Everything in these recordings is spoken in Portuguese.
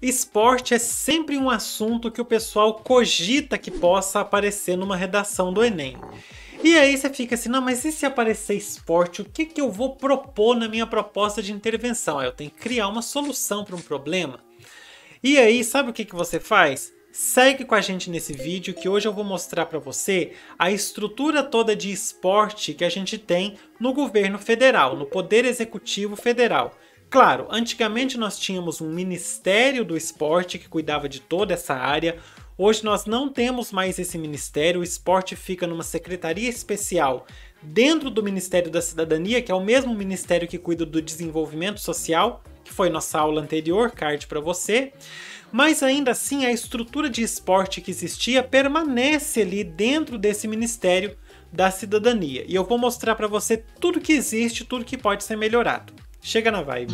Esporte é sempre um assunto que o pessoal cogita que possa aparecer numa redação do Enem. E aí você fica assim, não, mas e se aparecer esporte, o que, que eu vou propor na minha proposta de intervenção? Eu tenho que criar uma solução para um problema. E aí, sabe o que, que você faz? Segue com a gente nesse vídeo que hoje eu vou mostrar para você a estrutura toda de esporte que a gente tem no governo federal, no Poder Executivo Federal. Claro, antigamente nós tínhamos um Ministério do Esporte que cuidava de toda essa área. Hoje nós não temos mais esse ministério, o esporte fica numa secretaria especial dentro do Ministério da Cidadania, que é o mesmo ministério que cuida do desenvolvimento social, que foi nossa aula anterior, card para você. Mas ainda assim, a estrutura de esporte que existia permanece ali dentro desse ministério da cidadania. E eu vou mostrar para você tudo que existe, tudo que pode ser melhorado. Chega na vibe.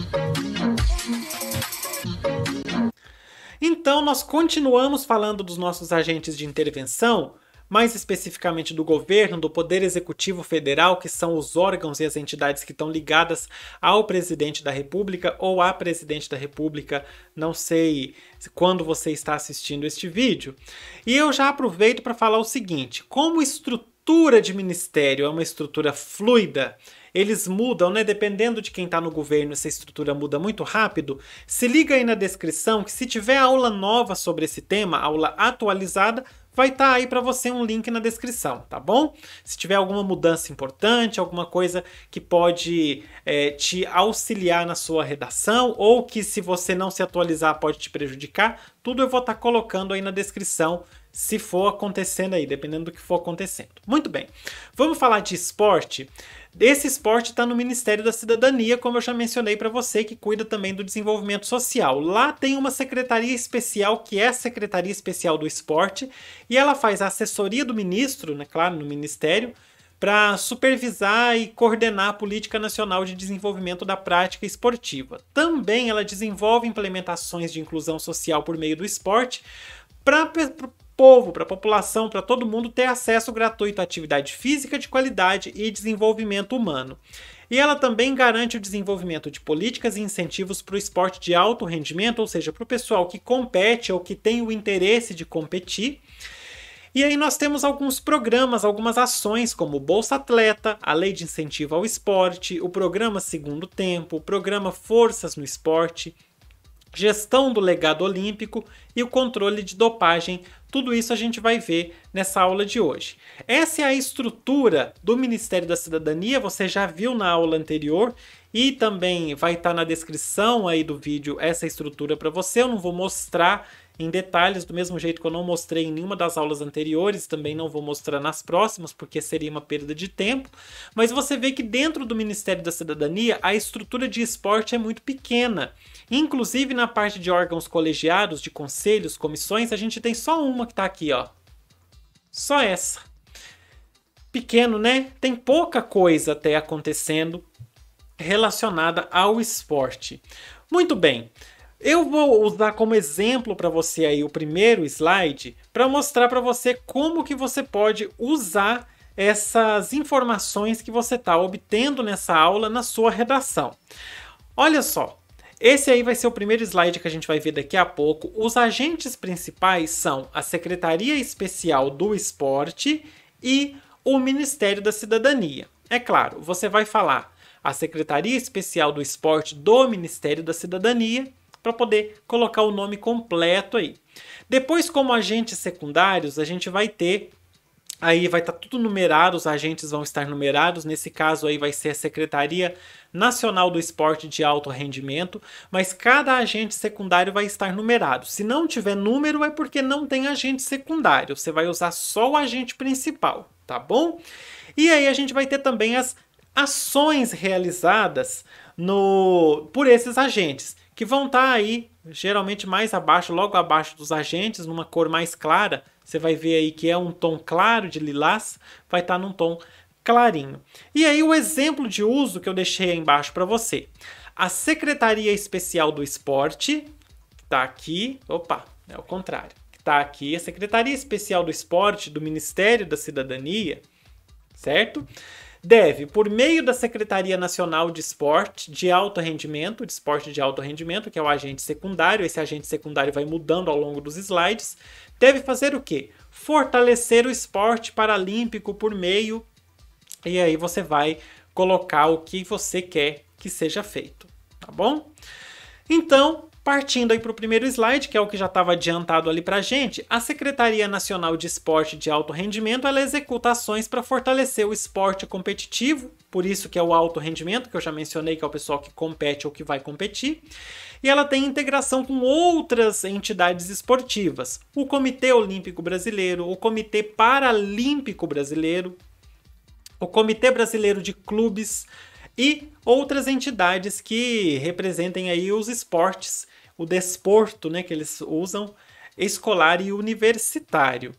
Então, nós continuamos falando dos nossos agentes de intervenção, mais especificamente do governo, do Poder Executivo Federal, que são os órgãos e as entidades que estão ligadas ao presidente da República ou à presidente da República, não sei quando você está assistindo este vídeo. E eu já aproveito para falar o seguinte: como estrutura estrutura de ministério é uma estrutura fluida, eles mudam, né? Dependendo de quem está no governo, essa estrutura muda muito rápido. Se liga aí na descrição que se tiver aula nova sobre esse tema, aula atualizada, vai estar tá aí para você um link na descrição, tá bom? Se tiver alguma mudança importante, alguma coisa que pode é, te auxiliar na sua redação ou que se você não se atualizar pode te prejudicar, tudo eu vou estar tá colocando aí na descrição se for acontecendo aí, dependendo do que for acontecendo. Muito bem, vamos falar de esporte. Esse esporte está no Ministério da Cidadania, como eu já mencionei para você, que cuida também do desenvolvimento social. Lá tem uma secretaria especial, que é a Secretaria Especial do Esporte, e ela faz a assessoria do ministro, né, claro, no Ministério, para supervisar e coordenar a política nacional de desenvolvimento da prática esportiva. Também ela desenvolve implementações de inclusão social por meio do esporte para povo, para a população, para todo mundo ter acesso gratuito à atividade física de qualidade e desenvolvimento humano. E ela também garante o desenvolvimento de políticas e incentivos para o esporte de alto rendimento, ou seja, para o pessoal que compete ou que tem o interesse de competir. E aí nós temos alguns programas, algumas ações, como Bolsa Atleta, a Lei de Incentivo ao Esporte, o Programa Segundo Tempo, o Programa Forças no Esporte, Gestão do Legado Olímpico e o Controle de Dopagem tudo isso a gente vai ver nessa aula de hoje. Essa é a estrutura do Ministério da Cidadania, você já viu na aula anterior e também vai estar tá na descrição aí do vídeo essa estrutura para você. Eu não vou mostrar em detalhes, do mesmo jeito que eu não mostrei em nenhuma das aulas anteriores, também não vou mostrar nas próximas, porque seria uma perda de tempo. Mas você vê que dentro do Ministério da Cidadania, a estrutura de esporte é muito pequena. Inclusive na parte de órgãos colegiados, de conselhos, comissões, a gente tem só uma que está aqui, ó. Só essa. Pequeno, né? Tem pouca coisa até acontecendo relacionada ao esporte. Muito bem. Eu vou usar como exemplo para você aí o primeiro slide para mostrar para você como que você pode usar essas informações que você está obtendo nessa aula na sua redação. Olha só, esse aí vai ser o primeiro slide que a gente vai ver daqui a pouco. Os agentes principais são a Secretaria Especial do Esporte e o Ministério da Cidadania. É claro, você vai falar a Secretaria Especial do Esporte do Ministério da Cidadania para poder colocar o nome completo aí. Depois, como agentes secundários, a gente vai ter Aí vai estar tá tudo numerado, os agentes vão estar numerados. Nesse caso aí vai ser a Secretaria Nacional do Esporte de Alto Rendimento, mas cada agente secundário vai estar numerado. Se não tiver número é porque não tem agente secundário. Você vai usar só o agente principal, tá bom? E aí a gente vai ter também as ações realizadas no por esses agentes que vão estar tá aí geralmente mais abaixo, logo abaixo dos agentes, numa cor mais clara, você vai ver aí que é um tom claro de lilás, vai estar tá num tom clarinho. E aí o exemplo de uso que eu deixei aí embaixo para você. A Secretaria Especial do Esporte tá aqui, opa, é o contrário. Tá aqui a Secretaria Especial do Esporte do Ministério da Cidadania, certo? deve, por meio da Secretaria Nacional de Esporte de Alto Rendimento, de esporte de alto rendimento, que é o agente secundário, esse agente secundário vai mudando ao longo dos slides, deve fazer o quê? Fortalecer o esporte paralímpico por meio e aí você vai colocar o que você quer que seja feito, tá bom? Então, Partindo aí para o primeiro slide, que é o que já estava adiantado ali para a gente, a Secretaria Nacional de Esporte de Alto Rendimento ela executa ações para fortalecer o esporte competitivo, por isso que é o alto rendimento, que eu já mencionei, que é o pessoal que compete ou que vai competir, e ela tem integração com outras entidades esportivas, o Comitê Olímpico Brasileiro, o Comitê Paralímpico Brasileiro, o Comitê Brasileiro de Clubes e outras entidades que representem aí os esportes o desporto né, que eles usam, escolar e universitário.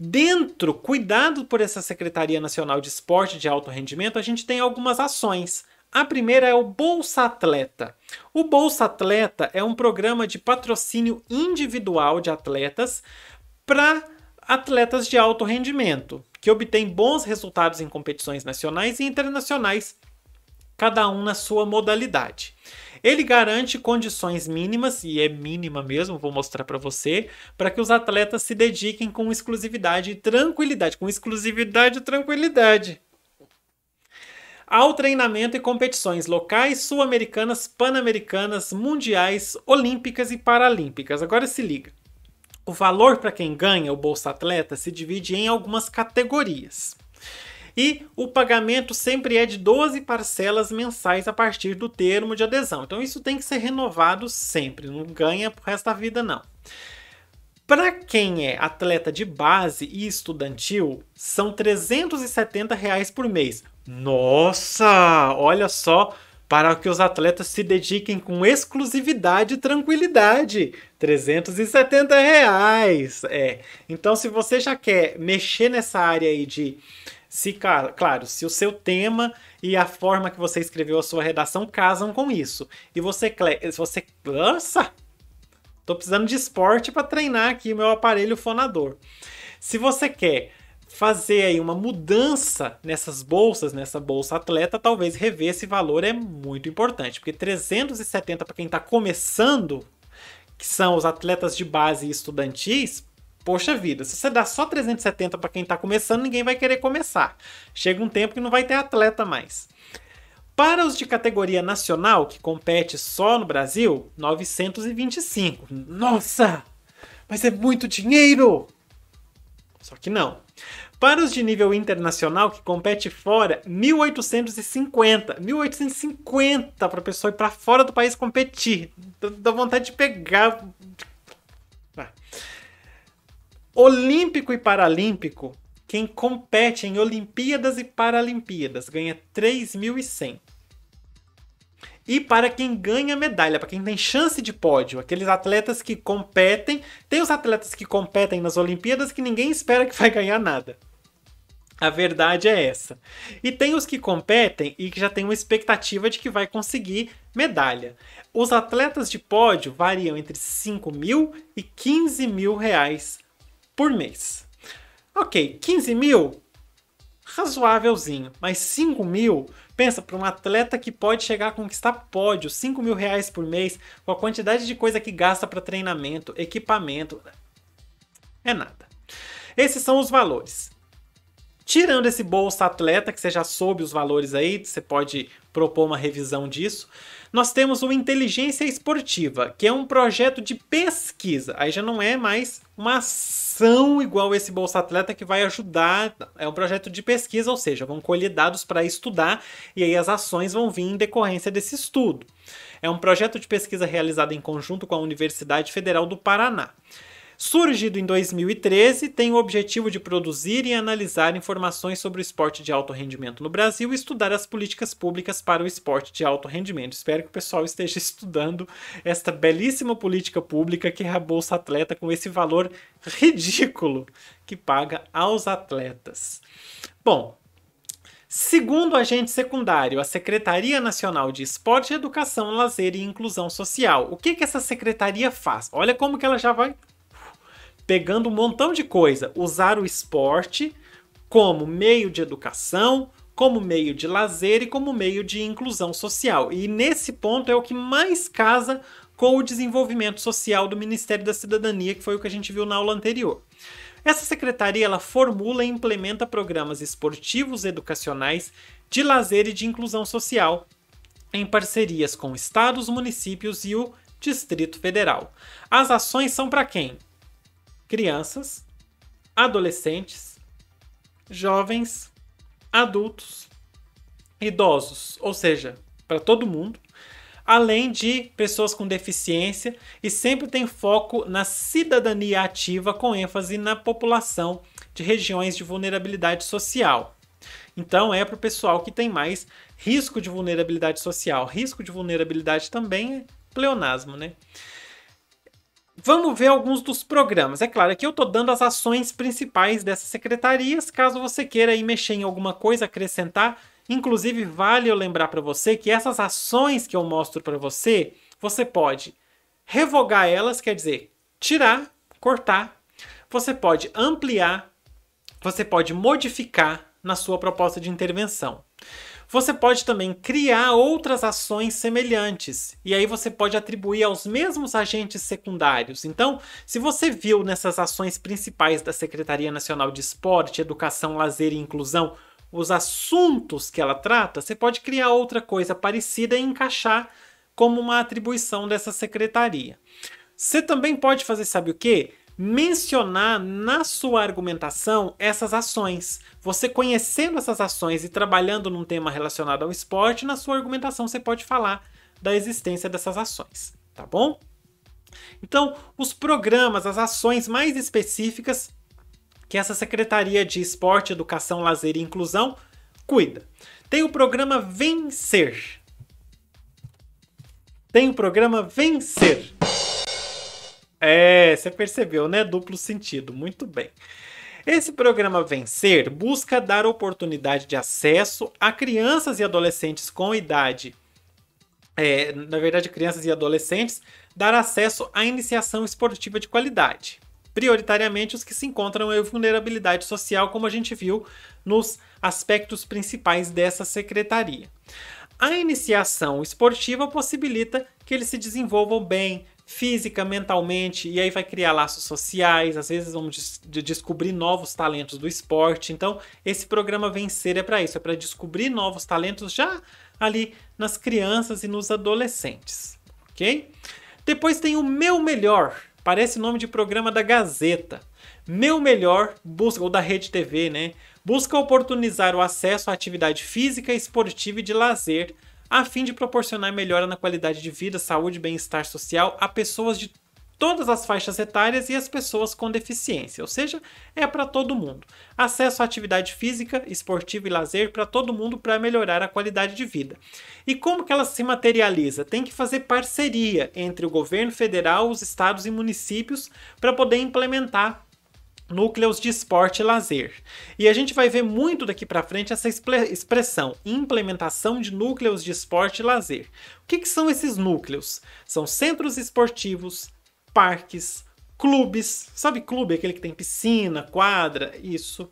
Dentro, cuidado por essa Secretaria Nacional de Esporte de Alto Rendimento, a gente tem algumas ações. A primeira é o Bolsa Atleta. O Bolsa Atleta é um programa de patrocínio individual de atletas para atletas de alto rendimento, que obtêm bons resultados em competições nacionais e internacionais, cada um na sua modalidade. Ele garante condições mínimas, e é mínima mesmo, vou mostrar para você, para que os atletas se dediquem com exclusividade e tranquilidade. Com exclusividade e tranquilidade ao treinamento e competições locais, sul-americanas, pan-americanas, mundiais, olímpicas e paralímpicas. Agora se liga. O valor para quem ganha o Bolsa Atleta se divide em algumas categorias e o pagamento sempre é de 12 parcelas mensais a partir do termo de adesão. Então isso tem que ser renovado sempre, não ganha pro resto da vida não. Para quem é atleta de base e estudantil, são 370 reais por mês. Nossa, olha só, para que os atletas se dediquem com exclusividade e tranquilidade. 370 reais, é. Então, se você já quer mexer nessa área aí de se, claro, se o seu tema e a forma que você escreveu a sua redação casam com isso. E você. você nossa! Tô precisando de esporte para treinar aqui o meu aparelho fonador. Se você quer fazer aí uma mudança nessas bolsas, nessa bolsa atleta, talvez rever esse valor é muito importante, porque 370 para quem está começando, que são os atletas de base e estudantis, Poxa vida, se você dá só 370 para quem está começando, ninguém vai querer começar. Chega um tempo que não vai ter atleta mais. Para os de categoria nacional, que compete só no Brasil, 925. Nossa! Mas é muito dinheiro! Só que não. Para os de nível internacional, que compete fora, 1850. 1850 para a pessoa ir para fora do país competir. Dá vontade de pegar. Ah. Olímpico e Paralímpico, quem compete em Olimpíadas e Paralimpíadas ganha 3.100. E para quem ganha medalha, para quem tem chance de pódio, aqueles atletas que competem, tem os atletas que competem nas Olimpíadas que ninguém espera que vai ganhar nada. A verdade é essa. E tem os que competem e que já tem uma expectativa de que vai conseguir medalha. Os atletas de pódio variam entre 5 mil e 15 mil reais por mês. Ok, 15 mil? Razoávelzinho, mas 5 mil? Pensa, para um atleta que pode chegar a conquistar pódio, 5 mil reais por mês, com a quantidade de coisa que gasta para treinamento, equipamento, é nada. Esses são os valores. Tirando esse bolsa atleta, que você já soube os valores aí, você pode propor uma revisão disso. Nós temos o Inteligência Esportiva, que é um projeto de pesquisa. Aí já não é mais uma ação igual esse Bolsa Atleta que vai ajudar. É um projeto de pesquisa, ou seja, vão colher dados para estudar e aí as ações vão vir em decorrência desse estudo. É um projeto de pesquisa realizado em conjunto com a Universidade Federal do Paraná. Surgido em 2013, tem o objetivo de produzir e analisar informações sobre o esporte de alto rendimento no Brasil e estudar as políticas públicas para o esporte de alto rendimento. Espero que o pessoal esteja estudando esta belíssima política pública que é a Bolsa Atleta com esse valor ridículo que paga aos atletas. Bom, Segundo agente secundário, a Secretaria Nacional de Esporte, Educação, Lazer e Inclusão Social. O que, que essa secretaria faz? Olha como que ela já vai pegando um montão de coisa, usar o esporte como meio de educação, como meio de lazer e como meio de inclusão social. E nesse ponto é o que mais casa com o desenvolvimento social do Ministério da Cidadania, que foi o que a gente viu na aula anterior. Essa secretaria ela formula e implementa programas esportivos, educacionais, de lazer e de inclusão social, em parcerias com estados, municípios e o Distrito Federal. As ações são para quem? crianças, adolescentes, jovens, adultos, idosos, ou seja, para todo mundo, além de pessoas com deficiência e sempre tem foco na cidadania ativa com ênfase na população de regiões de vulnerabilidade social. Então é para o pessoal que tem mais risco de vulnerabilidade social. Risco de vulnerabilidade também é pleonasmo, né? Vamos ver alguns dos programas. É claro que eu estou dando as ações principais dessas secretarias, caso você queira ir mexer em alguma coisa, acrescentar. Inclusive, vale eu lembrar para você que essas ações que eu mostro para você, você pode revogar elas, quer dizer, tirar, cortar. Você pode ampliar, você pode modificar na sua proposta de intervenção. Você pode também criar outras ações semelhantes, e aí você pode atribuir aos mesmos agentes secundários. Então, se você viu nessas ações principais da Secretaria Nacional de Esporte, Educação, Lazer e Inclusão os assuntos que ela trata, você pode criar outra coisa parecida e encaixar como uma atribuição dessa secretaria. Você também pode fazer, sabe o quê? mencionar na sua argumentação essas ações. Você conhecendo essas ações e trabalhando num tema relacionado ao esporte, na sua argumentação você pode falar da existência dessas ações, tá bom? Então, os programas, as ações mais específicas que essa Secretaria de Esporte, Educação, Lazer e Inclusão cuida. Tem o programa Vencer. Tem o programa Vencer é, você percebeu, né? Duplo sentido. Muito bem. Esse programa Vencer busca dar oportunidade de acesso a crianças e adolescentes com idade. É, na verdade, crianças e adolescentes, dar acesso à iniciação esportiva de qualidade, prioritariamente os que se encontram em vulnerabilidade social, como a gente viu nos aspectos principais dessa secretaria. A iniciação esportiva possibilita que eles se desenvolvam bem, física, mentalmente, e aí vai criar laços sociais, às vezes vamos des de descobrir novos talentos do esporte. Então, esse programa Vencer é para isso, é para descobrir novos talentos já ali nas crianças e nos adolescentes, ok? Depois tem o Meu Melhor, parece nome de programa da Gazeta. Meu Melhor busca, ou da Rede TV, né? Busca oportunizar o acesso à atividade física, esportiva e de lazer a fim de proporcionar melhora na qualidade de vida, saúde e bem-estar social a pessoas de todas as faixas etárias e as pessoas com deficiência, ou seja, é para todo mundo. Acesso à atividade física, esportiva e lazer para todo mundo para melhorar a qualidade de vida. E como que ela se materializa? Tem que fazer parceria entre o governo federal, os estados e municípios para poder implementar núcleos de esporte e lazer. E a gente vai ver muito daqui para frente essa expressão, implementação de núcleos de esporte e lazer. O que, que são esses núcleos? São centros esportivos, parques, clubes, sabe clube, aquele que tem piscina, quadra, isso,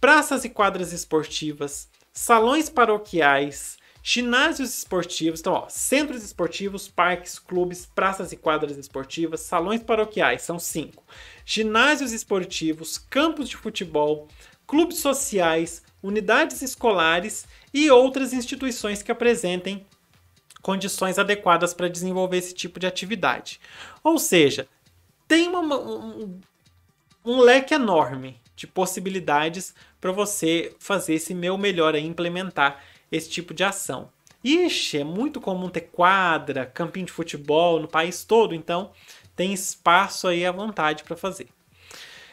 praças e quadras esportivas, salões paroquiais, ginásios esportivos, então, ó, centros esportivos, parques, clubes, praças e quadras esportivas, salões paroquiais, são cinco ginásios esportivos, campos de futebol, clubes sociais, unidades escolares e outras instituições que apresentem condições adequadas para desenvolver esse tipo de atividade. Ou seja, tem uma, um, um leque enorme de possibilidades para você fazer esse meu melhor e implementar esse tipo de ação. Ixi, é muito comum ter quadra, campinho de futebol no país todo, então tem espaço aí à vontade para fazer.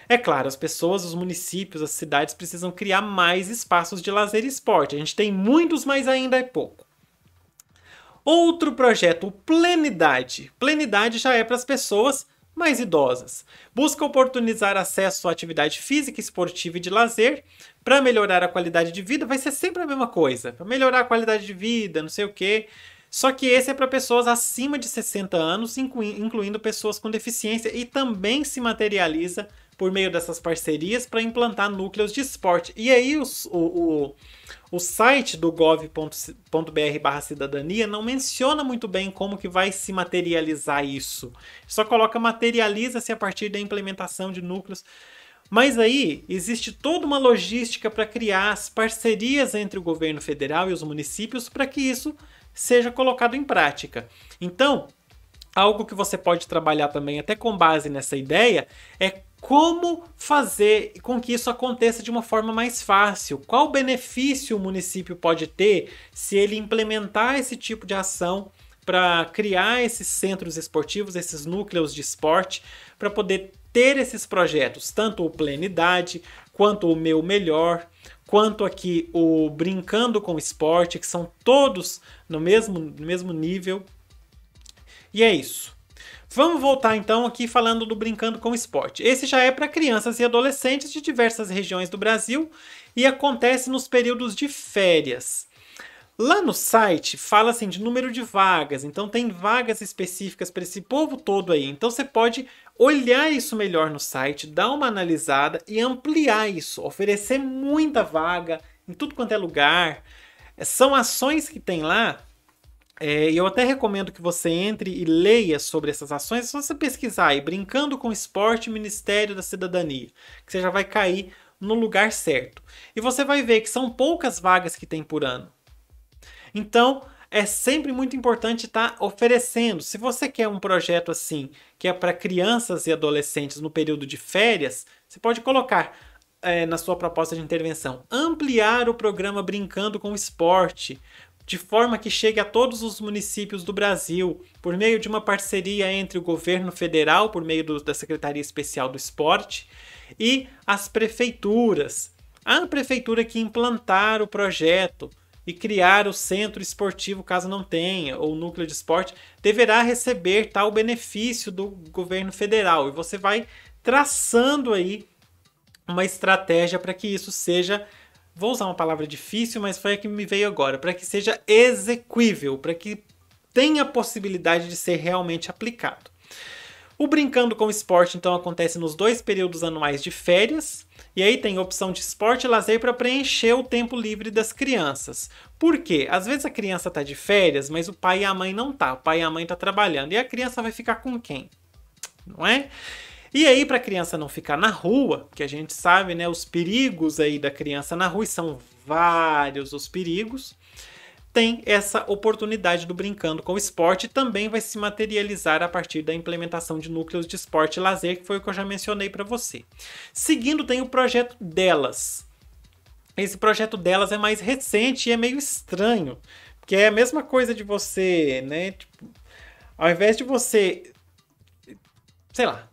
É claro, as pessoas, os municípios, as cidades precisam criar mais espaços de lazer e esporte. A gente tem muitos, mas ainda é pouco. Outro projeto, o Plenidade. Plenidade já é para as pessoas mais idosas. Busca oportunizar acesso à atividade física, esportiva e de lazer para melhorar a qualidade de vida. Vai ser sempre a mesma coisa. Para melhorar a qualidade de vida, não sei o quê. Só que esse é para pessoas acima de 60 anos, incluindo pessoas com deficiência, e também se materializa por meio dessas parcerias para implantar núcleos de esporte. E aí os, o, o, o site do gov.br cidadania não menciona muito bem como que vai se materializar isso. Só coloca materializa-se a partir da implementação de núcleos. Mas aí existe toda uma logística para criar as parcerias entre o governo federal e os municípios para que isso seja colocado em prática. Então, algo que você pode trabalhar também, até com base nessa ideia, é como fazer com que isso aconteça de uma forma mais fácil? Qual benefício o município pode ter se ele implementar esse tipo de ação para criar esses centros esportivos, esses núcleos de esporte, para poder ter esses projetos, tanto o Plenidade quanto o Meu Melhor, quanto aqui o Brincando com o Esporte, que são todos no mesmo, no mesmo nível. E é isso. Vamos voltar então aqui falando do Brincando com o Esporte. Esse já é para crianças e adolescentes de diversas regiões do Brasil e acontece nos períodos de férias. Lá no site fala assim de número de vagas, então tem vagas específicas para esse povo todo aí. Então você pode olhar isso melhor no site, dar uma analisada e ampliar isso, oferecer muita vaga em tudo quanto é lugar. É, são ações que tem lá é, eu até recomendo que você entre e leia sobre essas ações. É só você pesquisar aí, Brincando com Esporte Ministério da Cidadania, que você já vai cair no lugar certo. E você vai ver que são poucas vagas que tem por ano. Então, é sempre muito importante estar tá oferecendo. Se você quer um projeto assim, que é para crianças e adolescentes no período de férias, você pode colocar é, na sua proposta de intervenção ampliar o programa Brincando com o Esporte, de forma que chegue a todos os municípios do Brasil, por meio de uma parceria entre o governo federal, por meio do, da Secretaria Especial do Esporte, e as prefeituras. A prefeitura que implantar o projeto e criar o centro esportivo caso não tenha, ou núcleo de esporte, deverá receber tal benefício do governo federal. E você vai traçando aí uma estratégia para que isso seja. Vou usar uma palavra difícil, mas foi a que me veio agora. Para que seja exequível, para que tenha possibilidade de ser realmente aplicado. O Brincando com o Esporte, então, acontece nos dois períodos anuais de férias e aí tem opção de esporte e lazer para preencher o tempo livre das crianças. Por quê? Às vezes a criança está de férias, mas o pai e a mãe não tá. O pai e a mãe tá trabalhando. E a criança vai ficar com quem? Não é? E aí, para a criança não ficar na rua, que a gente sabe, né, os perigos aí da criança na rua, e são vários os perigos, tem essa oportunidade do Brincando com o Esporte, também vai se materializar a partir da implementação de núcleos de esporte e lazer, que foi o que eu já mencionei para você. Seguindo, tem o projeto Delas. Esse projeto delas é mais recente e é meio estranho, porque é a mesma coisa de você, né? Tipo, ao invés de você, sei lá,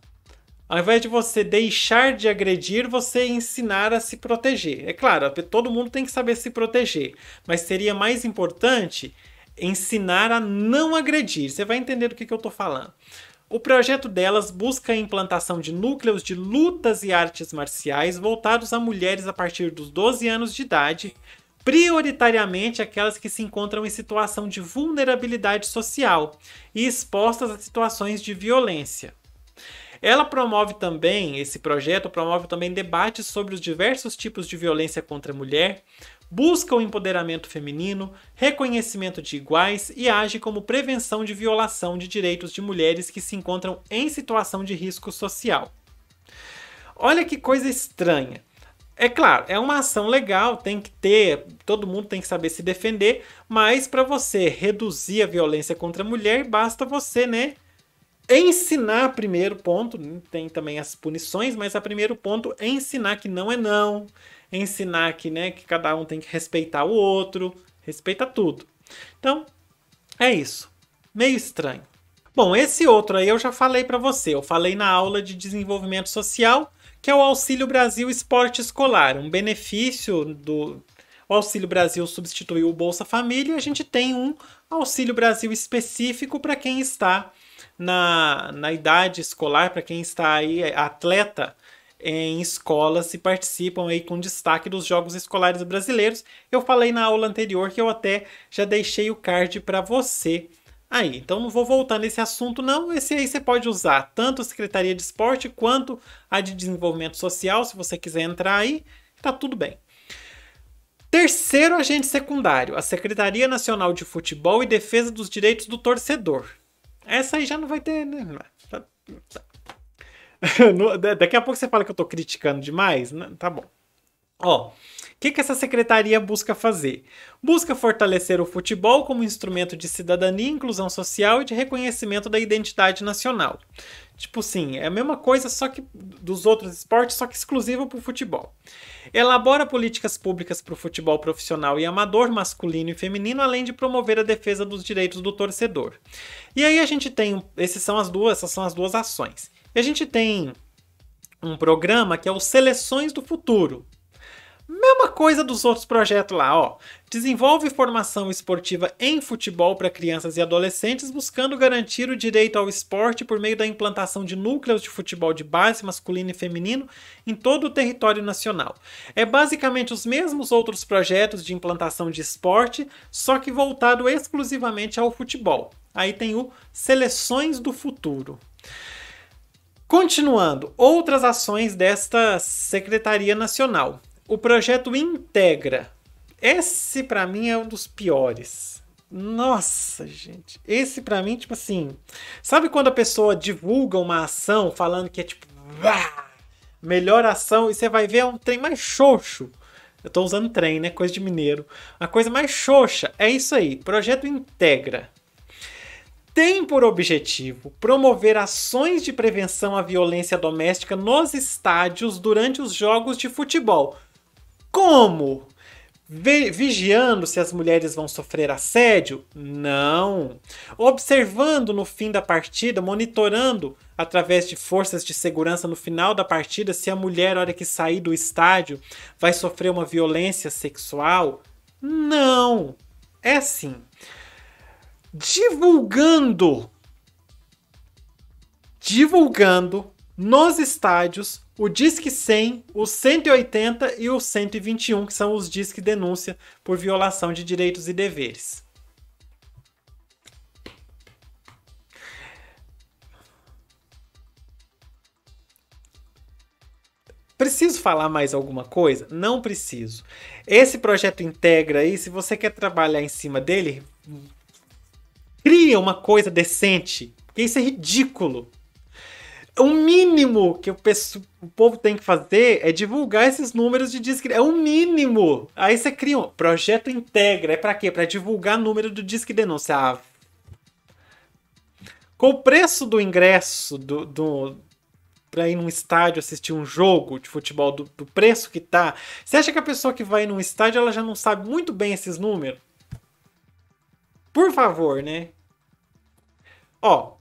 ao invés de você deixar de agredir, você ensinar a se proteger. É claro, todo mundo tem que saber se proteger, mas seria mais importante ensinar a não agredir. Você vai entender do que, que eu estou falando. O projeto delas busca a implantação de núcleos de lutas e artes marciais voltados a mulheres a partir dos 12 anos de idade, prioritariamente aquelas que se encontram em situação de vulnerabilidade social e expostas a situações de violência. Ela promove também, esse projeto promove também debates sobre os diversos tipos de violência contra a mulher, busca o empoderamento feminino, reconhecimento de iguais e age como prevenção de violação de direitos de mulheres que se encontram em situação de risco social. Olha que coisa estranha. É claro, é uma ação legal, tem que ter, todo mundo tem que saber se defender, mas para você reduzir a violência contra a mulher, basta você, né, ensinar primeiro ponto, né, tem também as punições, mas a primeiro ponto é ensinar que não é não, ensinar que, né, que cada um tem que respeitar o outro, respeita tudo. Então, é isso. Meio estranho. Bom, esse outro aí eu já falei para você, eu falei na aula de desenvolvimento social, que é o Auxílio Brasil Esporte Escolar, um benefício do o Auxílio Brasil substituiu o Bolsa Família, e a gente tem um Auxílio Brasil específico para quem está na, na idade escolar, para quem está aí é atleta em escolas e participam aí com destaque dos Jogos Escolares Brasileiros. Eu falei na aula anterior que eu até já deixei o card para você aí. Então não vou voltar nesse assunto não, esse aí você pode usar tanto a Secretaria de Esporte quanto a de Desenvolvimento Social, se você quiser entrar aí, tá tudo bem. Terceiro agente secundário, a Secretaria Nacional de Futebol e Defesa dos Direitos do Torcedor. Essa aí já não vai ter, né? Tá, tá. Daqui a pouco você fala que eu tô criticando demais, né? Tá bom. Ó, que, que essa secretaria busca fazer? Busca fortalecer o futebol como instrumento de cidadania, inclusão social e de reconhecimento da identidade nacional. Tipo sim, é a mesma coisa só que dos outros esportes, só que exclusiva para o futebol. Elabora políticas públicas para o futebol profissional e amador, masculino e feminino, além de promover a defesa dos direitos do torcedor. E aí a gente tem, esses são as duas, essas são as duas ações. E a gente tem um programa que é o Seleções do Futuro, Mesma coisa dos outros projetos lá, ó. Desenvolve formação esportiva em futebol para crianças e adolescentes, buscando garantir o direito ao esporte por meio da implantação de núcleos de futebol de base masculino e feminino em todo o território nacional. É basicamente os mesmos outros projetos de implantação de esporte, só que voltado exclusivamente ao futebol. Aí tem o Seleções do Futuro. Continuando, outras ações desta Secretaria Nacional. O projeto Integra. Esse para mim é um dos piores. Nossa, gente. Esse para mim, tipo assim. Sabe quando a pessoa divulga uma ação falando que é tipo. melhor ação e você vai ver é um trem mais xoxo. Eu tô usando trem, né? Coisa de mineiro. A coisa mais xoxa. É isso aí. Projeto Integra. Tem por objetivo promover ações de prevenção à violência doméstica nos estádios durante os jogos de futebol. Como? Vigiando se as mulheres vão sofrer assédio? Não. Observando no fim da partida, monitorando através de forças de segurança no final da partida se a mulher, na hora que sair do estádio, vai sofrer uma violência sexual? Não. É assim. Divulgando. Divulgando nos estádios o Disque 100, o 180 e o 121, que são os Disque Denúncia por violação de direitos e deveres. Preciso falar mais alguma coisa? Não preciso. Esse projeto integra aí, se você quer trabalhar em cima dele, cria uma coisa decente, porque isso é ridículo o mínimo que o, o povo tem que fazer é divulgar esses números de Disque. É o mínimo. Aí você cria um projeto Integra. É para quê? Para divulgar número do Disque Denúncia. Ah, com o preço do ingresso do, do para ir num estádio assistir um jogo de futebol do, do, preço que tá, você acha que a pessoa que vai num estádio ela já não sabe muito bem esses números? Por favor, né? Ó,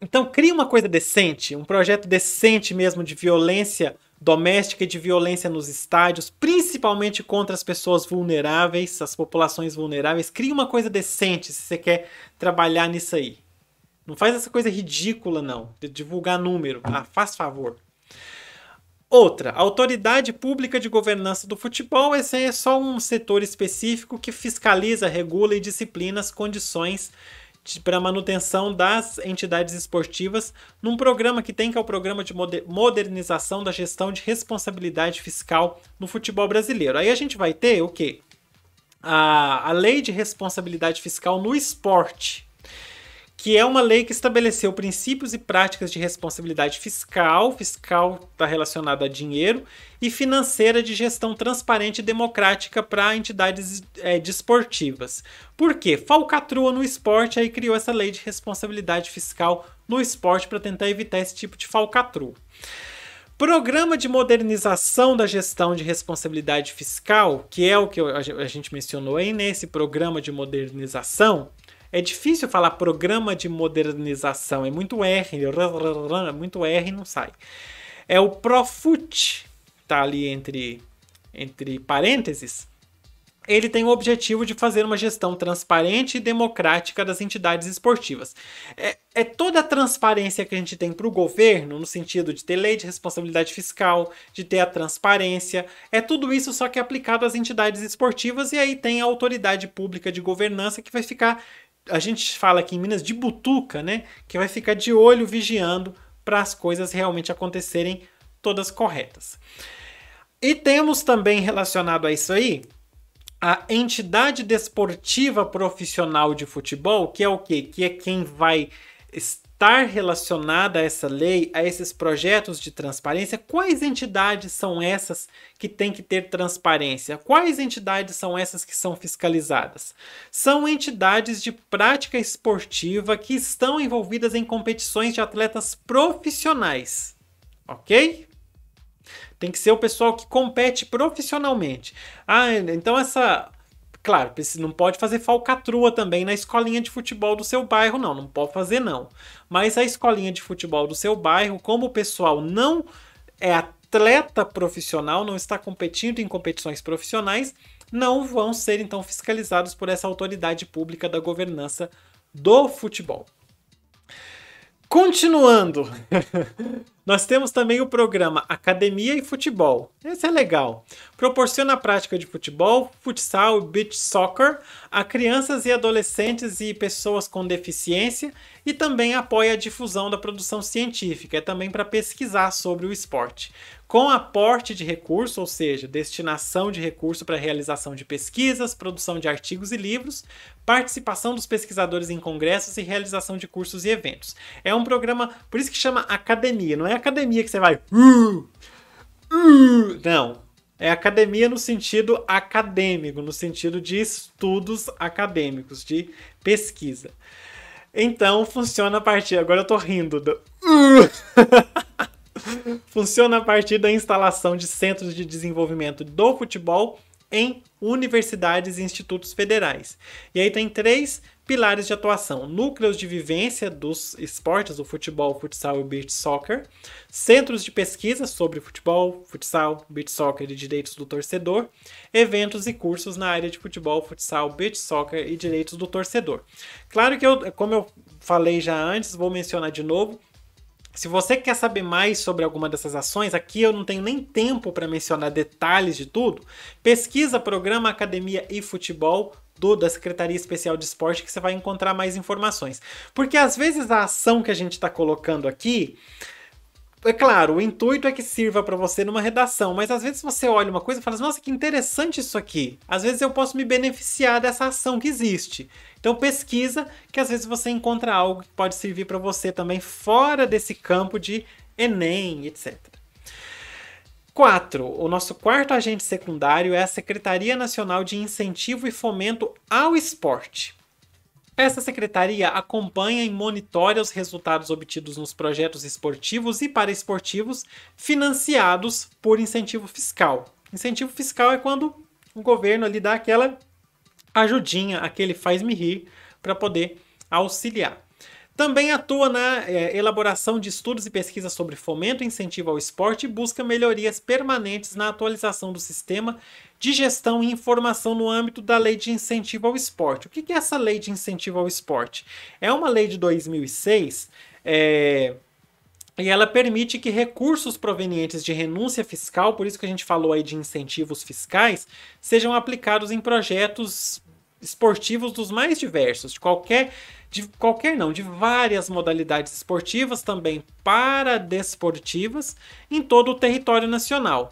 então cria uma coisa decente, um projeto decente mesmo de violência doméstica e de violência nos estádios, principalmente contra as pessoas vulneráveis, as populações vulneráveis. Cria uma coisa decente se você quer trabalhar nisso aí. Não faz essa coisa ridícula, não, de divulgar número. Ah, faz favor. Outra, a autoridade pública de governança do futebol esse é só um setor específico que fiscaliza, regula e disciplina as condições para manutenção das entidades esportivas num programa que tem que é o programa de modernização da gestão de responsabilidade fiscal no futebol brasileiro. Aí a gente vai ter o quê? A, a lei de responsabilidade fiscal no esporte, que é uma lei que estabeleceu princípios e práticas de responsabilidade fiscal, fiscal está relacionada a dinheiro, e financeira de gestão transparente e democrática para entidades é, desportivas. Por quê? Falcatrua no esporte aí criou essa lei de responsabilidade fiscal no esporte para tentar evitar esse tipo de falcatrua. Programa de modernização da gestão de responsabilidade fiscal, que é o que a gente mencionou aí nesse né? programa de modernização, é difícil falar programa de modernização, é muito R, né? muito R e não sai. É o Profut, tá ali entre, entre parênteses. Ele tem o objetivo de fazer uma gestão transparente e democrática das entidades esportivas. É, é toda a transparência que a gente tem para o governo, no sentido de ter lei de responsabilidade fiscal, de ter a transparência, é tudo isso só que é aplicado às entidades esportivas e aí tem a autoridade pública de governança que vai ficar a gente fala aqui em Minas de butuca, né? Que vai ficar de olho vigiando para as coisas realmente acontecerem todas corretas. E temos também relacionado a isso aí a entidade desportiva profissional de futebol, que é o quê? Que é quem vai estar relacionada a essa lei, a esses projetos de transparência, quais entidades são essas que têm que ter transparência? Quais entidades são essas que são fiscalizadas? São entidades de prática esportiva que estão envolvidas em competições de atletas profissionais, ok? Tem que ser o pessoal que compete profissionalmente. Ah, então essa Claro, não pode fazer falcatrua também na escolinha de futebol do seu bairro, não. Não pode fazer, não. Mas a escolinha de futebol do seu bairro, como o pessoal não é atleta profissional, não está competindo em competições profissionais, não vão ser então fiscalizados por essa autoridade pública da governança do futebol. Continuando, nós temos também o programa Academia e Futebol. Esse é legal. Proporciona a prática de futebol, futsal e beach soccer a crianças e adolescentes e pessoas com deficiência e também apoia a difusão da produção científica, é também para pesquisar sobre o esporte com aporte de recurso, ou seja, destinação de recurso para realização de pesquisas, produção de artigos e livros, participação dos pesquisadores em congressos e realização de cursos e eventos. É um programa, por isso que chama academia, não é academia que você vai. Uh, uh, não. É academia no sentido acadêmico, no sentido de estudos acadêmicos, de pesquisa. Então funciona a partir. Agora eu tô rindo. Do... Uh". funciona a partir da instalação de centros de desenvolvimento do futebol em universidades e institutos federais. E aí tem três pilares de atuação: núcleos de vivência dos esportes, o futebol, futsal e beach soccer, centros de pesquisa sobre futebol, futsal, beach soccer e direitos do torcedor, eventos e cursos na área de futebol, futsal, beach soccer e direitos do torcedor. Claro que eu, como eu falei já antes, vou mencionar de novo, se você quer saber mais sobre alguma dessas ações, aqui eu não tenho nem tempo para mencionar detalhes de tudo, pesquisa Programa Academia e Futebol do, da Secretaria Especial de Esporte que você vai encontrar mais informações. Porque às vezes a ação que a gente está colocando aqui é claro, o intuito é que sirva para você numa redação, mas às vezes você olha uma coisa e fala assim, nossa, que interessante isso aqui. Às vezes eu posso me beneficiar dessa ação que existe. Então pesquisa, que às vezes você encontra algo que pode servir para você também fora desse campo de Enem, etc. 4. O nosso quarto agente secundário é a Secretaria Nacional de Incentivo e Fomento ao Esporte. Essa secretaria acompanha e monitora os resultados obtidos nos projetos esportivos e paraesportivos financiados por incentivo fiscal. Incentivo fiscal é quando o governo ali dá aquela ajudinha, aquele faz-me rir, para poder auxiliar. Também atua na é, elaboração de estudos e pesquisas sobre fomento e incentivo ao esporte e busca melhorias permanentes na atualização do sistema de gestão e informação no âmbito da Lei de Incentivo ao Esporte. O que é essa Lei de Incentivo ao Esporte? É uma lei de 2006. É, eh, e ela permite que recursos provenientes de renúncia fiscal, por isso que a gente falou aí de incentivos fiscais, sejam aplicados em projetos esportivos dos mais diversos, de qualquer, de qualquer não, de várias modalidades esportivas também para desportivas em todo o território nacional.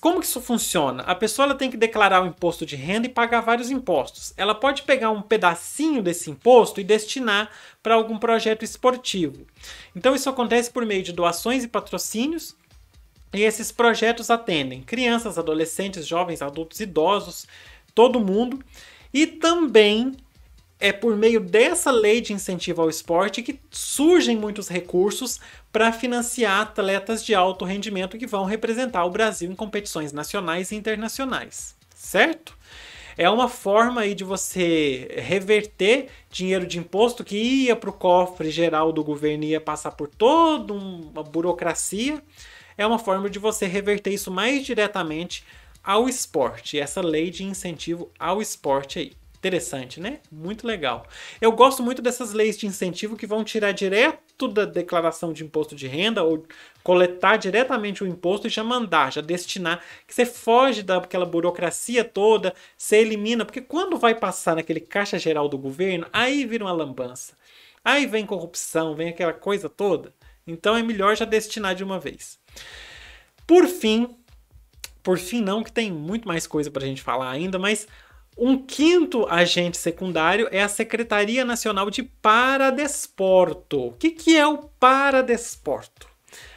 Como que isso funciona? A pessoa tem que declarar o imposto de renda e pagar vários impostos. Ela pode pegar um pedacinho desse imposto e destinar para algum projeto esportivo. Então isso acontece por meio de doações e patrocínios. E esses projetos atendem crianças, adolescentes, jovens, adultos, idosos, todo mundo. E também é por meio dessa lei de incentivo ao esporte que surgem muitos recursos para financiar atletas de alto rendimento que vão representar o Brasil em competições nacionais e internacionais, certo? É uma forma aí de você reverter dinheiro de imposto que ia para o cofre geral do governo e ia passar por toda uma burocracia. É uma forma de você reverter isso mais diretamente ao esporte, essa lei de incentivo ao esporte aí. Interessante, né? Muito legal. Eu gosto muito dessas leis de incentivo que vão tirar direto da declaração de imposto de renda ou coletar diretamente o imposto e já mandar, já destinar, que você foge daquela burocracia toda, você elimina, porque quando vai passar naquele caixa geral do governo, aí vira uma lambança. Aí vem corrupção, vem aquela coisa toda. Então é melhor já destinar de uma vez. Por fim, por fim, não, que tem muito mais coisa para a gente falar ainda, mas um quinto agente secundário é a Secretaria Nacional de Paradesporto. O que, que é o paradesporto?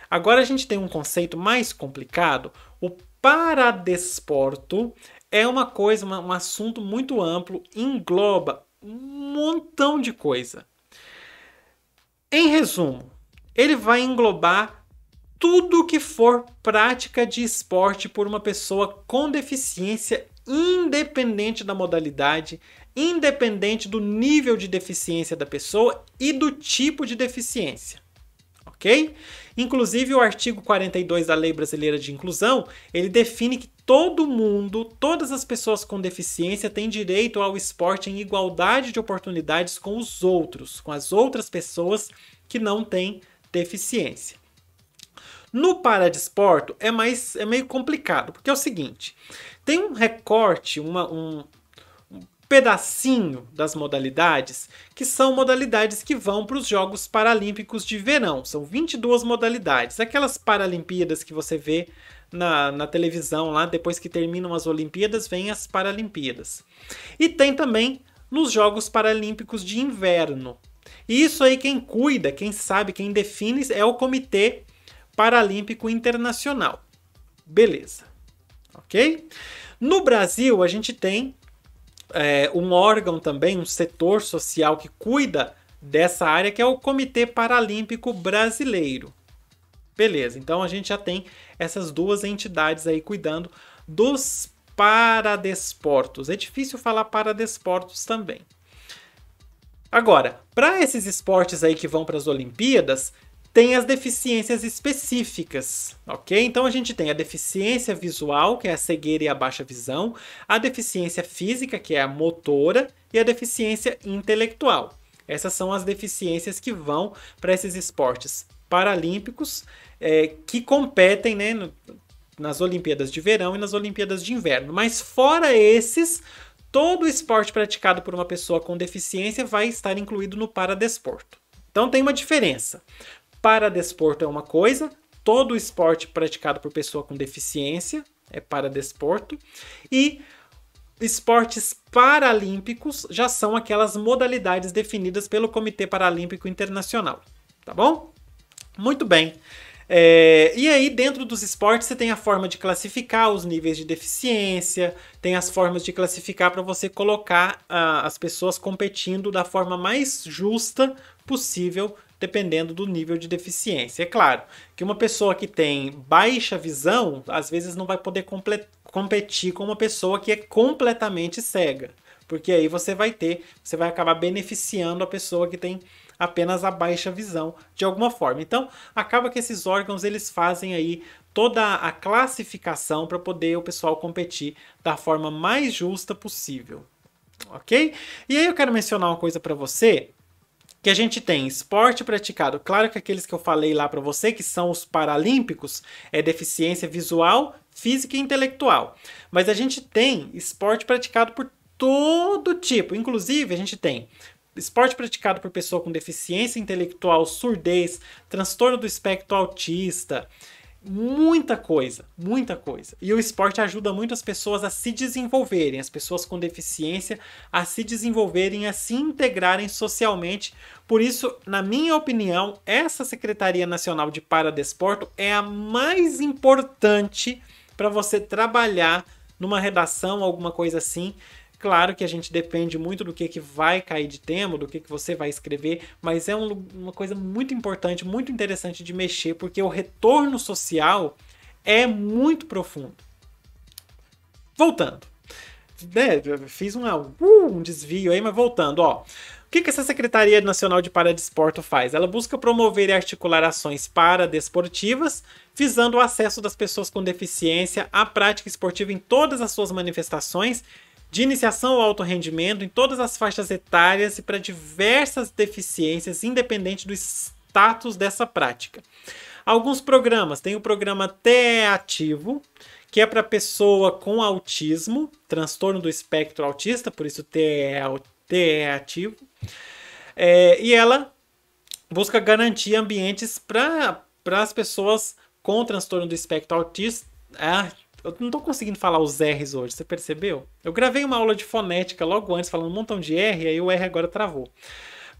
Agora a gente tem um conceito mais complicado. O paradesporto é uma coisa, uma, um assunto muito amplo, engloba um montão de coisa. Em resumo, ele vai englobar tudo que for prática de esporte por uma pessoa com deficiência, independente da modalidade, independente do nível de deficiência da pessoa e do tipo de deficiência. Ok? Inclusive, o artigo 42 da Lei Brasileira de Inclusão, ele define que todo mundo, todas as pessoas com deficiência têm direito ao esporte em igualdade de oportunidades com os outros, com as outras pessoas que não têm deficiência. No paradesporto é mais é meio complicado, porque é o seguinte, tem um recorte, uma, um, um pedacinho das modalidades que são modalidades que vão para os Jogos Paralímpicos de Verão. São 22 modalidades, aquelas Paralimpíadas que você vê na, na, televisão lá, depois que terminam as Olimpíadas, vem as Paralimpíadas. E tem também nos Jogos Paralímpicos de Inverno. E isso aí quem cuida, quem sabe, quem define é o Comitê Paralímpico Internacional. Beleza. Ok? No Brasil, a gente tem é, um órgão também, um setor social que cuida dessa área, que é o Comitê Paralímpico Brasileiro. Beleza, então a gente já tem essas duas entidades aí cuidando dos paradesportos. É difícil falar paradesportos também. Agora, para esses esportes aí que vão para as Olimpíadas, tem as deficiências específicas, ok? Então a gente tem a deficiência visual, que é a cegueira e a baixa visão, a deficiência física, que é a motora, e a deficiência intelectual. Essas são as deficiências que vão para esses esportes paralímpicos é, que competem né, no, nas Olimpíadas de Verão e nas Olimpíadas de Inverno. Mas fora esses, todo esporte praticado por uma pessoa com deficiência vai estar incluído no paradesporto. Então tem uma diferença. Para desporto é uma coisa, todo esporte praticado por pessoa com deficiência é para desporto. e esportes paralímpicos já são aquelas modalidades definidas pelo Comitê Paralímpico Internacional, tá bom? Muito bem. É, e aí, dentro dos esportes, você tem a forma de classificar os níveis de deficiência, tem as formas de classificar para você colocar ah, as pessoas competindo da forma mais justa possível dependendo do nível de deficiência. É claro que uma pessoa que tem baixa visão, às vezes não vai poder competir com uma pessoa que é completamente cega, porque aí você vai ter, você vai acabar beneficiando a pessoa que tem apenas a baixa visão de alguma forma. Então, acaba que esses órgãos eles fazem aí toda a classificação para poder o pessoal competir da forma mais justa possível. OK? E aí eu quero mencionar uma coisa para você, que a gente tem esporte praticado. Claro que aqueles que eu falei lá para você, que são os paralímpicos, é deficiência visual, física e intelectual. Mas a gente tem esporte praticado por todo tipo. Inclusive, a gente tem esporte praticado por pessoa com deficiência intelectual, surdez, transtorno do espectro autista, muita coisa, muita coisa. E o esporte ajuda muito as pessoas a se desenvolverem, as pessoas com deficiência a se desenvolverem, a se integrarem socialmente. Por isso, na minha opinião, essa Secretaria Nacional de Paradesporto é a mais importante para você trabalhar numa redação, alguma coisa assim, Claro que a gente depende muito do que, que vai cair de tema, do que, que você vai escrever, mas é um, uma coisa muito importante, muito interessante de mexer, porque o retorno social é muito profundo. Voltando. Né, fiz uma, uh, um desvio aí, mas voltando, ó. O que, que essa Secretaria Nacional de Paradesporto faz? Ela busca promover e articular ações paradesportivas, visando o acesso das pessoas com deficiência à prática esportiva em todas as suas manifestações de iniciação ao alto rendimento em todas as faixas etárias e para diversas deficiências, independente do status dessa prática. Alguns programas, tem o programa TE Ativo, que é para pessoa com autismo, transtorno do espectro autista, por isso TE, Ativo, é, e ela busca garantir ambientes para as pessoas com transtorno do espectro autista, ah, eu não tô conseguindo falar os R's hoje, você percebeu? Eu gravei uma aula de fonética logo antes, falando um montão de R, aí o R agora travou.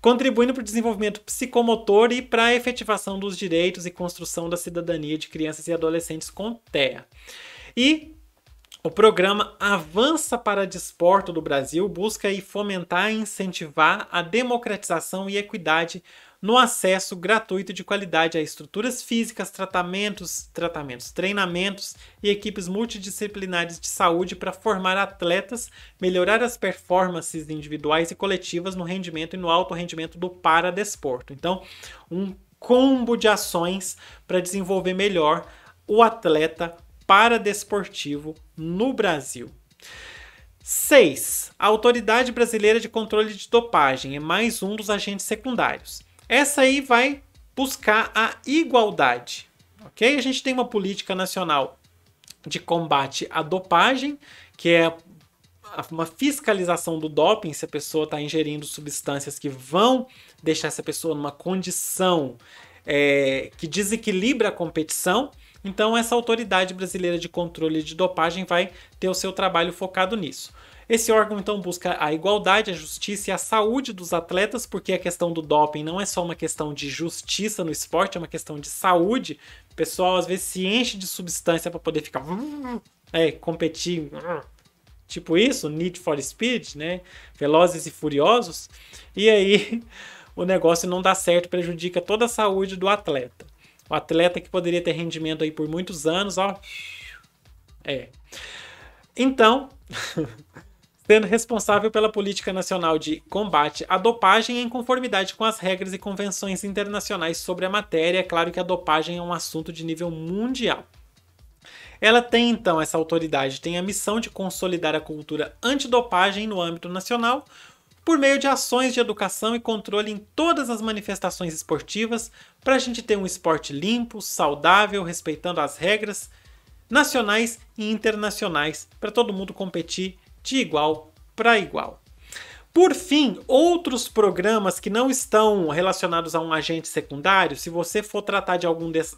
Contribuindo para o desenvolvimento psicomotor e para a efetivação dos direitos e construção da cidadania de crianças e adolescentes com TEA. E o programa Avança para Desporto do Brasil busca fomentar e incentivar a democratização e equidade no acesso gratuito de qualidade a estruturas físicas, tratamentos, tratamentos, treinamentos e equipes multidisciplinares de saúde para formar atletas, melhorar as performances individuais e coletivas no rendimento e no alto rendimento do paradesporto. Então, um combo de ações para desenvolver melhor o atleta paradesportivo no Brasil. 6. A Autoridade Brasileira de Controle de Dopagem é mais um dos agentes secundários. Essa aí vai buscar a igualdade, ok? A gente tem uma política nacional de combate à dopagem, que é uma fiscalização do doping, se a pessoa está ingerindo substâncias que vão deixar essa pessoa numa condição é, que desequilibra a competição. Então, essa autoridade brasileira de controle de dopagem vai ter o seu trabalho focado nisso. Esse órgão então busca a igualdade, a justiça e a saúde dos atletas, porque a questão do doping não é só uma questão de justiça no esporte, é uma questão de saúde. O pessoal às vezes se enche de substância para poder ficar é, competir tipo isso, Need for Speed, né? Velozes e Furiosos. E aí o negócio não dá certo, prejudica toda a saúde do atleta. O atleta que poderia ter rendimento aí por muitos anos, ó. É. Então, sendo responsável pela política nacional de combate à dopagem em conformidade com as regras e convenções internacionais sobre a matéria. É claro que a dopagem é um assunto de nível mundial. Ela tem então essa autoridade, tem a missão de consolidar a cultura antidopagem no âmbito nacional, por meio de ações de educação e controle em todas as manifestações esportivas, para a gente ter um esporte limpo, saudável, respeitando as regras nacionais e internacionais, para todo mundo competir de igual para igual. Por fim, outros programas que não estão relacionados a um agente secundário, se você for tratar de,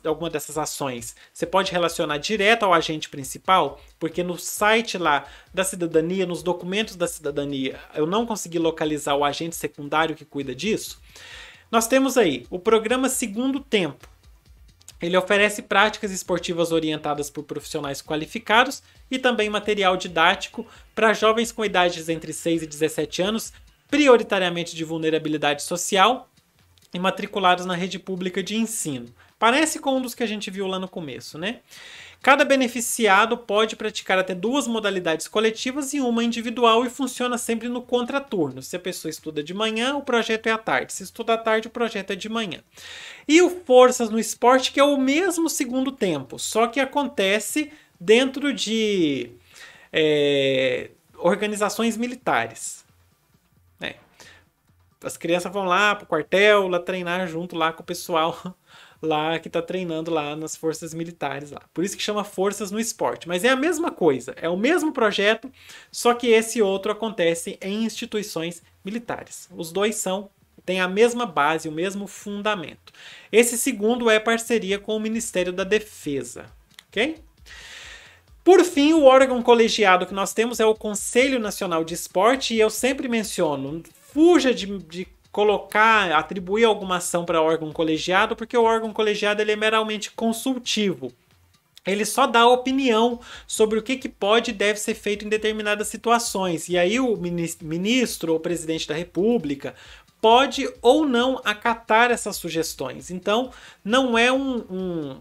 de, alguma dessas ações, você pode relacionar direto ao agente principal, porque no site lá da cidadania, nos documentos da cidadania, eu não consegui localizar o agente secundário que cuida disso. Nós temos aí o programa Segundo Tempo, ele oferece práticas esportivas orientadas por profissionais qualificados e também material didático para jovens com idades entre 6 e 17 anos, prioritariamente de vulnerabilidade social e matriculados na rede pública de ensino. Parece com um dos que a gente viu lá no começo, né? Cada beneficiado pode praticar até duas modalidades coletivas e uma individual e funciona sempre no contraturno. Se a pessoa estuda de manhã, o projeto é à tarde. Se estuda à tarde, o projeto é de manhã. E o Forças no Esporte, que é o mesmo segundo tempo, só que acontece dentro de é, organizações militares. Né? As crianças vão lá pro quartel, lá treinar junto lá com o pessoal lá que está treinando lá nas forças militares lá. Por isso que chama Forças no Esporte. Mas é a mesma coisa, é o mesmo projeto, só que esse outro acontece em instituições militares. Os dois são tem a mesma base, o mesmo fundamento. Esse segundo é parceria com o Ministério da Defesa, ok? Por fim, o órgão colegiado que nós temos é o Conselho Nacional de Esporte, e eu sempre menciono, fuja de, de colocar, atribuir alguma ação para órgão colegiado, porque o órgão colegiado ele é meramente consultivo. Ele só dá opinião sobre o que, que pode e deve ser feito em determinadas situações. E aí o ministro ou presidente da república pode ou não acatar essas sugestões. Então, não é um, um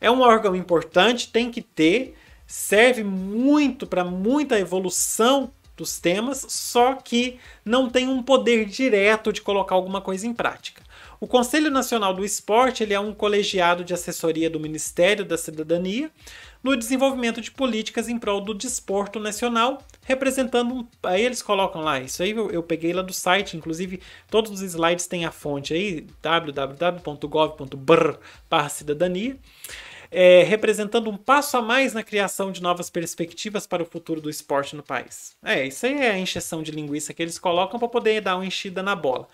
é um órgão importante, tem que ter, serve muito para muita evolução dos temas, só que não tem um poder direto de colocar alguma coisa em prática. O Conselho Nacional do Esporte ele é um colegiado de assessoria do Ministério da Cidadania no desenvolvimento de políticas em prol do desporto nacional, representando. Aí eles colocam lá, isso aí eu, eu peguei lá do site, inclusive todos os slides têm a fonte aí, www.gov.br cidadania é, representando um passo a mais na criação de novas perspectivas para o futuro do esporte no país. É, isso aí é a encheção de linguiça que eles colocam para poder dar uma enchida na bola.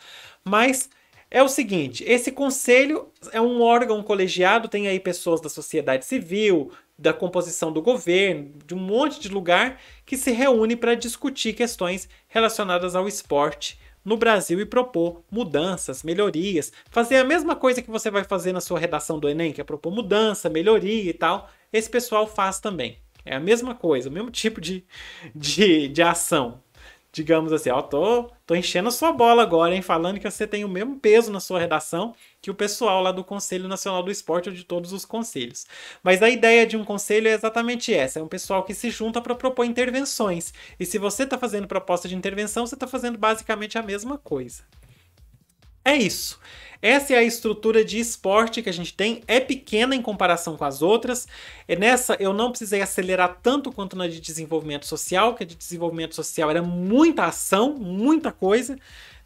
Mas é o seguinte: esse conselho é um órgão colegiado, tem aí pessoas da sociedade civil, da composição do governo, de um monte de lugar que se reúne para discutir questões relacionadas ao esporte no Brasil e propor mudanças, melhorias, fazer a mesma coisa que você vai fazer na sua redação do Enem, que é propor mudança, melhoria e tal, esse pessoal faz também. É a mesma coisa, o mesmo tipo de, de, de ação digamos assim, ó, tô, tô enchendo sua bola agora, hein, falando que você tem o mesmo peso na sua redação que o pessoal lá do Conselho Nacional do Esporte ou de todos os conselhos. Mas a ideia de um conselho é exatamente essa, é um pessoal que se junta para propor intervenções. E se você está fazendo proposta de intervenção, você está fazendo basicamente a mesma coisa. É isso. Essa é a estrutura de esporte que a gente tem, é pequena em comparação com as outras. E é, nessa eu não precisei acelerar tanto quanto na de desenvolvimento social, que a de desenvolvimento social era muita ação, muita coisa.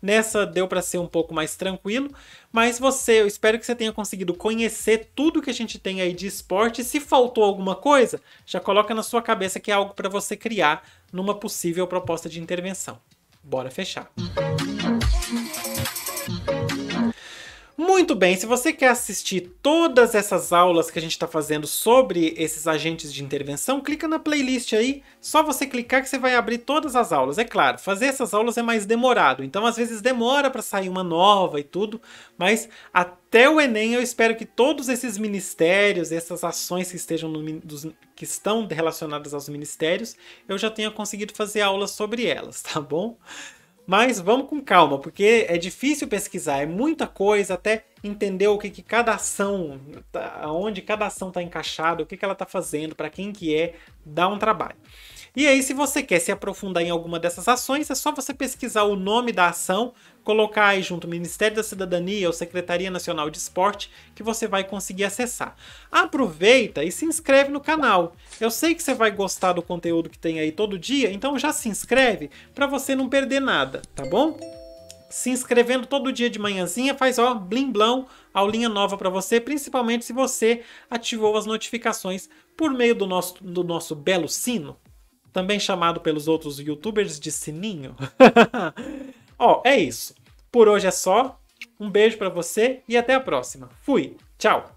Nessa deu para ser um pouco mais tranquilo, mas você, eu espero que você tenha conseguido conhecer tudo que a gente tem aí de esporte. Se faltou alguma coisa, já coloca na sua cabeça que é algo para você criar numa possível proposta de intervenção. Bora fechar. Muito bem, se você quer assistir todas essas aulas que a gente está fazendo sobre esses agentes de intervenção, clica na playlist aí, só você clicar que você vai abrir todas as aulas. É claro, fazer essas aulas é mais demorado, então às vezes demora para sair uma nova e tudo, mas até o Enem eu espero que todos esses ministérios, essas ações que, estejam no, dos, que estão relacionadas aos ministérios, eu já tenha conseguido fazer aulas sobre elas, tá bom? Mas vamos com calma, porque é difícil pesquisar, é muita coisa até entender o que, que cada ação, tá, aonde cada ação está encaixada, o que, que ela está fazendo, para quem que é, dá um trabalho. E aí, se você quer se aprofundar em alguma dessas ações, é só você pesquisar o nome da ação, colocar aí junto Ministério da Cidadania ou Secretaria Nacional de Esporte, que você vai conseguir acessar. Aproveita e se inscreve no canal. Eu sei que você vai gostar do conteúdo que tem aí todo dia, então já se inscreve para você não perder nada, tá bom? se inscrevendo todo dia de manhãzinha, faz ó, blimblão, aulinha nova para você, principalmente se você ativou as notificações por meio do nosso, do nosso belo sino também chamado pelos outros youtubers de sininho. Ó, oh, é isso. Por hoje é só. Um beijo para você e até a próxima. Fui. Tchau.